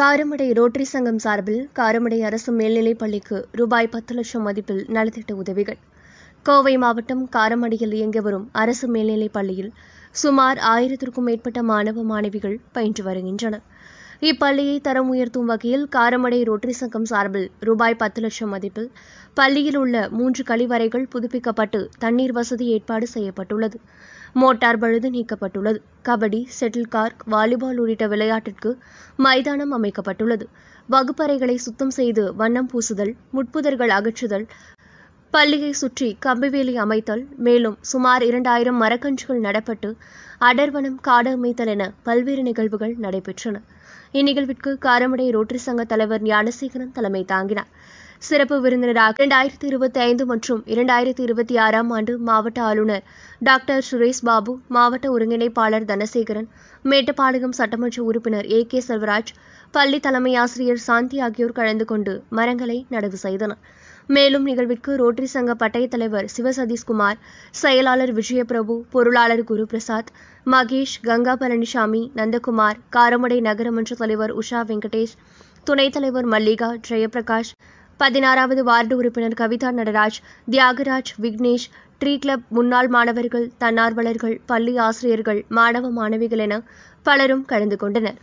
Karamadai rotary சங்கம் சார்பில் காரமடை அரசு மேல்நிலைப் பள்ளிக்கு ரூபாய் பத்து லட்சம் மதிப்பில் நலத்திட்ட உதவிகள் கோவை மாவட்டம் காரமடையில் இயங்கி வரும் அரசு மேல்நிலைப் பள்ளியில் சுமார் ஆயிரத்திற்கும் மேற்பட்ட மாணவ மாணவிகள் பயின்று வருகின்றனர் இப்பள்ளியை தரம் உயர்த்தும் வகையில் காரமடை ரோட்டரி சங்கம் சார்பில் ரூபாய் பத்து லட்சம் மதிப்பில் பள்ளியில் உள்ள மூன்று கழிவறைகள் புதுப்பிக்கப்பட்டு தண்ணீர் வசதி ஏற்பாடு செய்யப்பட்டுள்ளது மோட்டார் பழுது நீக்கப்பட்டுள்ளது கபடி செட்டில் கார்க் வாலிபால் உள்ளிட்ட விளையாட்டிற்கு மைதானம் அமைக்கப்பட்டுள்ளது வகுப்பறைகளை சுத்தம் செய்து வண்ணம் பூசுதல் முட்புதர்கள் அகற்றுதல் பள்ளியை சுற்றி கம்பிவேலி அமைத்தல் மேலும் சுமார் இரண்டாயிரம் மரக்கன்றுகள் நடப்பட்டு அடர்வனம் காடு அமைத்தல் என பல்வேறு நிகழ்வுகள் நடைபெற்றன இந்நிகழ்விற்கு காரமடை ரோட்டரி சங்க தலைவர் ஞானசேகரன் தலைமை தாங்கினார் சிறப்பு விருந்தினராக இரண்டாயிரத்தி இருபத்தி ஐந்து மற்றும் இரண்டாயிரத்தி இருபத்தி ஆறாம் ஆண்டு மாவட்ட ஆளுநர் டாக்டர் சுரேஷ் பாபு மாவட்ட ஒருங்கிணைப்பாளர் தனசேகரன் மேட்டுப்பாளையம் சட்டமன்ற உறுப்பினர் ஏ கே செல்வராஜ் பள்ளி தலைமை ஆசிரியர் சாந்தி ஆகியோர் கலந்து கொண்டு மரங்களை நடவு செய்தனர் மேலும் நிகழ்விற்கு ரோட்டரி சங்க பட்டய தலைவர் சிவசதீஷ்குமார் செயலாளர் விஜயபிரபு பொருளாளர் குருபிரசாத் மகேஷ் கங்கா பழனிசாமி நந்தகுமார் காரமடை நகரமன்ற தலைவர் உஷா வெங்கடேஷ் துணைத் தலைவர் மல்லிகா ஜெயபிரகாஷ் பதினாறாவது வார்டு உறுப்பினர் கவிதா நடராஜ் தியாகராஜ் விக்னேஷ் ட்ரீ கிளப் முன்னாள் மாணவர்கள் தன்னார்வலர்கள் பள்ளி ஆசிரியர்கள் மாணவ மாணவிகள் என பலரும் கலந்து கொண்டனர்